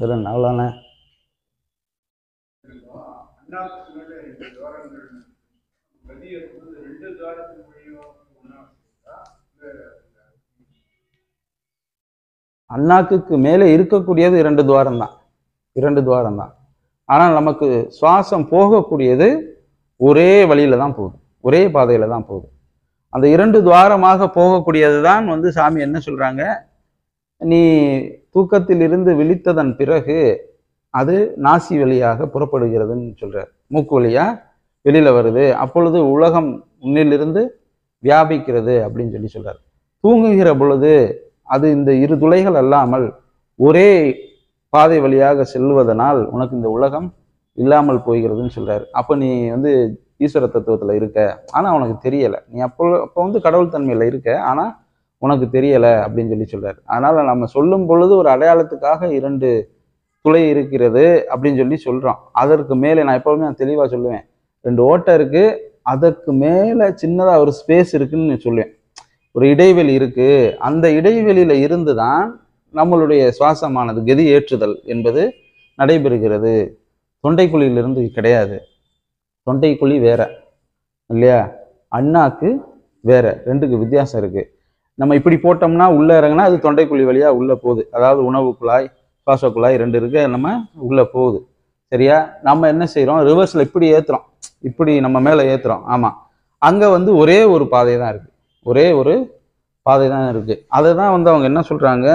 இதெல்லாம் அவ்வளோண்ணே அண்ணாக்கு மேலே இருக்கக்கூடியது இரண்டு துவாரம் தான் இரண்டு துவாரம் தான் ஆனால் நமக்கு சுவாசம் போகக்கூடியது ஒரே வழியில தான் போகுது ஒரே பாதையில தான் போகுது அந்த இரண்டு துவாரமாக போகக்கூடியது தான் வந்து சாமி என்ன சொல்றாங்க நீ தூக்கத்திலிருந்து விழித்ததன் பிறகு அது நாசி வழியாக புறப்படுகிறதுன்னு சொல்கிறார் மூக்கு வழியாக வெளியில் வருது அப்பொழுது உலகம் உன்னிலிருந்து வியாபிக்கிறது அப்படின்னு சொல்லி சொல்கிறார் தூங்குகிற பொழுது அது இந்த இரு துளைகள் அல்லாமல் ஒரே பாதை வழியாக செல்வதனால் உனக்கு இந்த உலகம் இல்லாமல் போகிறதுன்னு சொல்கிறார் அப்போ நீ வந்து ஈஸ்வர தத்துவத்தில் இருக்க ஆனால் உனக்கு தெரியலை நீ அப்போ அப்போ வந்து கடவுள் தன்மையில் இருக்க ஆனால் உனக்கு தெரியலை அப்படின்னு சொல்லி சொல்கிறார் அதனால் நம்ம சொல்லும் பொழுது ஒரு அடையாளத்துக்காக இரண்டு துளை இருக்கிறது அப்படின்னு சொல்லி சொல்கிறோம் அதற்கு மேலே நான் எப்போவுமே நான் தெளிவாக சொல்லுவேன் ரெண்டு ஓட்டை இருக்குது அதற்கு மேலே சின்னதாக ஒரு ஸ்பேஸ் இருக்குதுன்னு சொல்லுவேன் ஒரு இடைவெளி இருக்குது அந்த இடைவெளியில் இருந்து தான் நம்மளுடைய சுவாசமானது கதி ஏற்றுதல் என்பது நடைபெறுகிறது தொண்டைக்குழியிலிருந்து கிடையாது தொண்டைக்குழி வேற இல்லையா அண்ணாக்கு வேற ரெண்டுக்கு வித்தியாசம் இருக்குது நம்ம இப்படி போட்டோம்னா உள்ளே இறங்கினா அது தொண்டைக்குழி வழியாக உள்ளே போகுது அதாவது உணவு குழாய் சுவாச குழாய் ரெண்டு இருக்கு நம்ம உள்ளே போகுது சரியா நம்ம என்ன செய்கிறோம் ரிவர்ஸில் இப்படி ஏற்றுறோம் இப்படி நம்ம மேலே ஏற்றுறோம் ஆமாம் அங்கே வந்து ஒரே ஒரு பாதை தான் இருக்குது ஒரே ஒரு பாதை தான் இருக்குது அதை தான் வந்து அவங்க என்ன சொல்கிறாங்க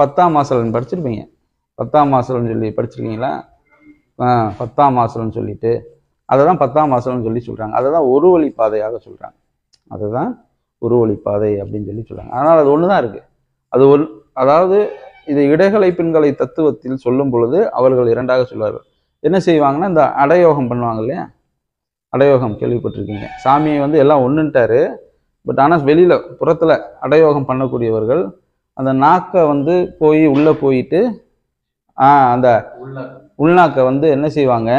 பத்தாம் மாசலன் படிச்சிருப்பீங்க பத்தாம் மாசலன் சொல்லி படிச்சிருக்கீங்களா பத்தாம் மாசலன் சொல்லிட்டு அதை தான் பத்தாம் மாசலன் சொல்லி சொல்கிறாங்க அதை தான் ஒரு வழி பாதையாக சொல்கிறாங்க அதுதான் உருவொளி பாதை அப்படின்னு சொல்லி சொல்லுவாங்க ஆனால் அது ஒன்று தான் இருக்குது அது ஒன் அதாவது இது இடைகளை பெண்களை தத்துவத்தில் சொல்லும் பொழுது அவர்கள் இரண்டாக சொல்வார்கள் என்ன செய்வாங்கன்னா இந்த அடையோகம் பண்ணுவாங்க இல்லையா அடையோகம் கேள்விப்பட்டிருக்கீங்க சாமியை வந்து எல்லாம் ஒன்றுன்ட்டாரு பட் ஆனால் வெளியில் புறத்தில் அடையோகம் பண்ணக்கூடியவர்கள் அந்த நாக்கை வந்து போய் உள்ளே போயிட்டு அந்த உள்நாக்கை வந்து என்ன செய்வாங்க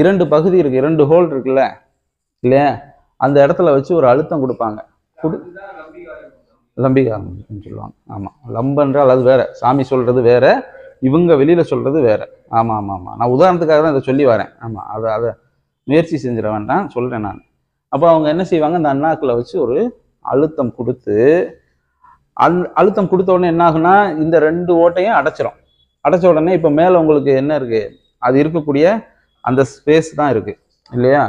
இரண்டு பகுதி இருக்குது இரண்டு ஹோல் இருக்குல்ல இல்லையா அந்த இடத்துல வச்சு ஒரு அழுத்தம் கொடுப்பாங்க குடு லம்பிகாரம் சொல்லுவாங்க ஆமாம் லம்பன்றால் அது வேற சாமி சொல்கிறது வேற இவங்க வெளியில் சொல்கிறது வேற ஆமாம் ஆமாம் ஆமாம் நான் உதாரணத்துக்காக தான் இதை சொல்லி வரேன் ஆமாம் அதை அதை முயற்சி செஞ்சிட வேண்டாம் சொல்கிறேன் நான் அப்போ அவங்க என்ன செய்வாங்க அந்த அண்ணாக்களை வச்சு ஒரு அழுத்தம் கொடுத்து அல் அழுத்தம் கொடுத்த உடனே என்ன ஆகுனா இந்த ரெண்டு ஓட்டையும் அடைச்சிரும் அடைச்ச உடனே இப்போ மேலே உங்களுக்கு என்ன இருக்குது அது இருக்கக்கூடிய அந்த ஸ்பேஸ் தான் இருக்குது இல்லையா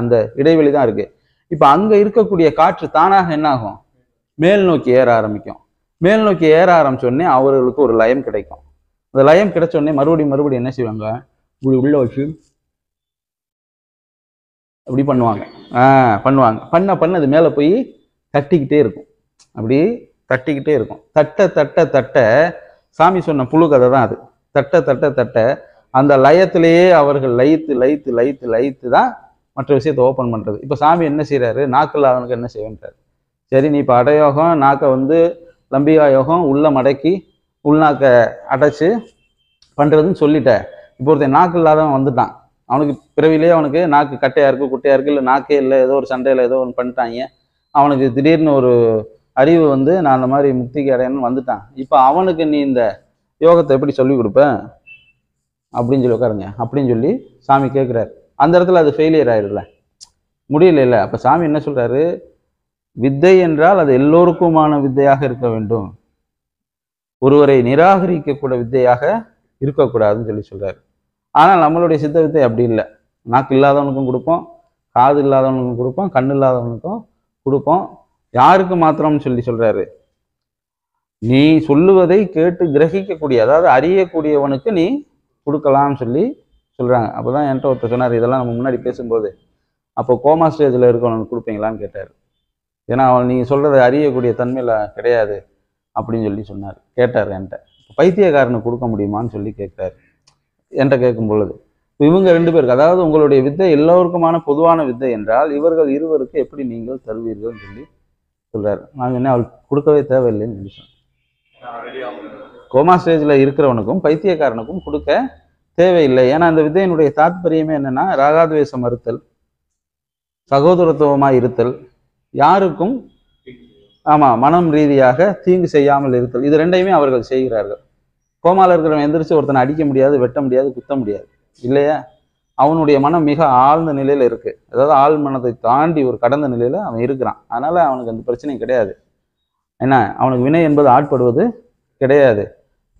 அந்த இடைவெளி தான் இருக்குது இப்போ அங்கே இருக்கக்கூடிய காற்று தானாக என்னாகும் மேல் நோக்கி ஏற ஆரம்பிக்கும் மேல் நோக்கி ஏற ஆரம்பிச்சோடனே அவர்களுக்கு ஒரு லயம் கிடைக்கும் அந்த லயம் கிடைச்சோடனே மறுபடியும் மறுபடியும் என்ன செய்வாங்க இப்படி உள்ள வச்சு அப்படி பண்ணுவாங்க ஆ பண்ணுவாங்க பண்ண பண்ண அது மேலே போய் தட்டிக்கிட்டே இருக்கும் அப்படி தட்டிக்கிட்டே இருக்கும் தட்ட தட்ட தட்ட சாமி சொன்ன புழு கதை தான் அது தட்ட தட்ட தட்ட அந்த லயத்திலேயே அவர்கள் லயித்து லயித்து லயித்து லயித்து தான் மற்ற விஷயத்தை ஓப்பன் பண்ணுறது இப்போ சாமி என்ன செய்கிறாரு நாக்கில் அவனுக்கு என்ன செய்வேன்றார் சரி நீ இப்போ அடயோகம் நாக்கை வந்து லம்பிகா யோகம் உள்ள மடக்கி உள்நாக்கை அடைச்சி பண்ணுறதுன்னு சொல்லிட்டேன் இப்போ ஒருத்தன் நாக்கு இல்லாதவன் வந்துட்டான் அவனுக்கு பிறவிலேயே அவனுக்கு நாக்கு கட்டையாக இருக்குது குட்டையாக இருக்குது இல்லை நாக்கே இல்லை ஏதோ ஒரு சண்டையில் ஏதோ ஒன்று பண்ணிட்டாங்க அவனுக்கு திடீர்னு ஒரு அறிவு வந்து நான் அந்த மாதிரி முக்திக்கு அடையணும்னு வந்துட்டான் இப்போ அவனுக்கு நீ இந்த யோகத்தை எப்படி சொல்லிக் கொடுப்ப அப்படின்னு சொல்லி உட்காருங்க அப்படின்னு சொல்லி சாமி கேட்குறாரு அந்த இடத்துல அது ஃபெயிலியர் ஆயிடுதுல முடியல இல்லை அப்போ சாமி என்ன சொல்கிறாரு வித்தை என்றால் அது எல்லோருக்குமான வித்தையாக இருக்க வேண்டும் ஒருவரை நிராகரிக்கக்கூட வித்தையாக இருக்கக்கூடாதுன்னு சொல்லி சொல்கிறார் ஆனால் நம்மளுடைய சித்த வித்தை அப்படி இல்லை நாக்கு இல்லாதவனுக்கும் கொடுப்போம் காது இல்லாதவனுக்கும் கொடுப்போம் கண் இல்லாதவனுக்கும் கொடுப்போம் யாருக்கு மாத்திரம்னு சொல்லி சொல்கிறாரு நீ சொல்லுவதை கேட்டு கிரகிக்கக்கூடிய அதாவது அறியக்கூடியவனுக்கு நீ கொடுக்கலாம்னு சொல்லி சொல்கிறாங்க அப்போ தான் என்கிட்ட ஒருத்தர் சொன்னார் இதெல்லாம் நம்ம முன்னாடி பேசும்போது அப்போ கோமா ஸ்டேஜில் இருக்கவனுக்கு கொடுப்பீங்களான்னு கேட்டார் ஏன்னா அவன் நீங்கள் சொல்கிறது அறியக்கூடிய தன்மையில் கிடையாது அப்படின்னு சொல்லி சொன்னார் கேட்டார் என்கிட்ட பைத்தியக்காரனு கொடுக்க முடியுமான்னு சொல்லி கேட்குறாரு என்கிட்ட கேட்கும் பொழுது இவங்க ரெண்டு பேருக்கு அதாவது உங்களுடைய வித்தை எல்லோருக்குமான பொதுவான வித்தை என்றால் இவர்கள் இருவருக்கு எப்படி நீங்கள் தருவீர்கள்னு சொல்லி சொல்கிறாரு நாங்கள் என்ன அவள் கொடுக்கவே தேவையில்லைன்னு நினைச்சோம் கோமா ஸ்டேஜில் இருக்கிறவனுக்கும் பைத்தியக்காரனுக்கும் கொடுக்க தேவையில்லை ஏன்னா அந்த வித்தையினுடைய தாத்பரியமே என்னன்னா ராகாத்வேஷ மறுத்தல் சகோதரத்துவமாக இருத்தல் யாருக்கும் ஆமாம் மனம் ரீதியாக தீங்கு செய்யாமல் இருத்தல் இது ரெண்டையுமே அவர்கள் செய்கிறார்கள் கோமால இருக்கிறவன் எந்திரிச்சு ஒருத்தனை அடிக்க முடியாது வெட்ட முடியாது குத்த முடியாது இல்லையா அவனுடைய மனம் மிக ஆழ்ந்த நிலையில் இருக்குது அதாவது ஆழ் மனத்தை தாண்டி ஒரு கடந்த நிலையில் அவன் இருக்கிறான் அதனால் அவனுக்கு அந்த பிரச்சனை கிடையாது என்ன அவனுக்கு வினை என்பது ஆட்படுவது கிடையாது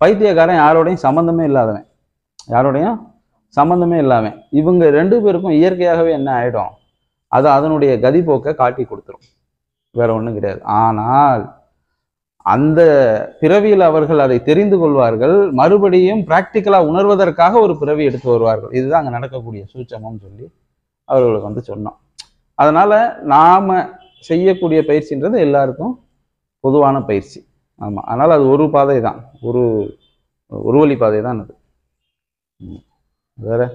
பைத்தியக்காரன் யாரோடையும் சம்மந்தமே இல்லாதவன் யாரோடையும் சம்மந்தமே இல்லாமல் இவங்க ரெண்டு பேருக்கும் இயற்கையாகவே என்ன ஆகிடும் அது அதனுடைய கதிப்போக்கை காட்டி கொடுத்துரும் வேற ஒன்றும் கிடையாது ஆனால் அந்த பிறவியில் அவர்கள் அதை தெரிந்து கொள்வார்கள் மறுபடியும் ப்ராக்டிக்கலாக உணர்வதற்காக ஒரு பிறவி எடுத்து வருவார்கள் இதுதான் அங்கே நடக்கக்கூடிய சூச்சமும் சொல்லி அவர்களுக்கு வந்து சொன்னோம் அதனால் நாம் செய்யக்கூடிய பயிற்சின்றது எல்லாருக்கும் பொதுவான பயிற்சி ஆமாம் அதனால் அது ஒரு பாதை தான் ஒரு ஒரு வழி பாதை தான் அது வேறு